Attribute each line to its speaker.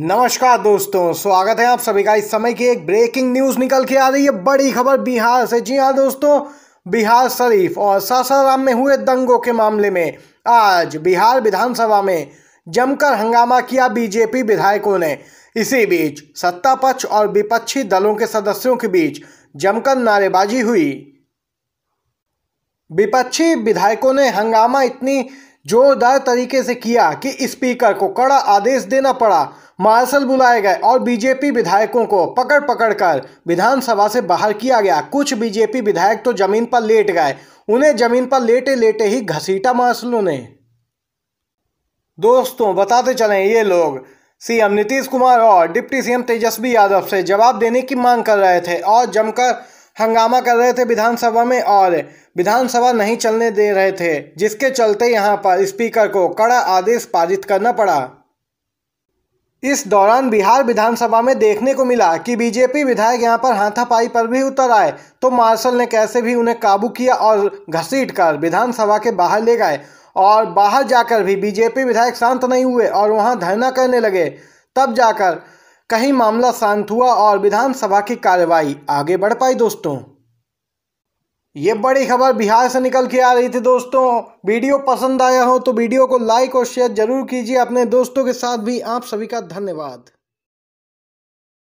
Speaker 1: नमस्कार दोस्तों स्वागत है आप सभी का इस समय की एक ब्रेकिंग न्यूज़ निकल के आ रही है बड़ी खबर बिहार से जी हाँ दोस्तों बिहार शरीफ और सासाराम में हुए दंगों के मामले में आज बिहार विधानसभा में जमकर हंगामा किया बीजेपी विधायकों ने इसी बीच सत्ता पक्ष और विपक्षी दलों के सदस्यों के बीच जमकर नारेबाजी हुई विपक्षी विधायकों ने हंगामा इतनी जोरदार तरीके से किया कि स्पीकर को कड़ा आदेश देना पड़ा मार्शल बुलाए गए और बीजेपी विधायकों को पकड़ पकड़ कर विधानसभा से बाहर किया गया कुछ बीजेपी विधायक तो जमीन पर लेट गए उन्हें जमीन पर लेटे लेटे ही घसीटा मार्शलों ने दोस्तों बताते चले ये लोग सीएम नीतीश कुमार और डिप्टी सीएम तेजस्वी यादव से जवाब देने की मांग कर रहे थे और जमकर हंगामा कर रहे थे विधानसभा में और विधानसभा नहीं चलने दे रहे थे जिसके चलते यहाँ पर स्पीकर को कड़ा आदेश पारित करना पड़ा इस दौरान बिहार विधानसभा में देखने को मिला कि बीजेपी विधायक यहां पर हाथापाई पर भी उतर आए तो मार्शल ने कैसे भी उन्हें काबू किया और घसीट कर विधानसभा के बाहर ले गए और बाहर जाकर भी बीजेपी विधायक शांत नहीं हुए और वहां धरना करने लगे तब जाकर कहीं मामला शांत हुआ और विधानसभा की कार्यवाही आगे बढ़ पाई दोस्तों ये बड़ी खबर बिहार से निकल के आ रही थी दोस्तों वीडियो पसंद आया हो तो वीडियो को लाइक और शेयर जरूर कीजिए अपने दोस्तों के साथ भी आप सभी का धन्यवाद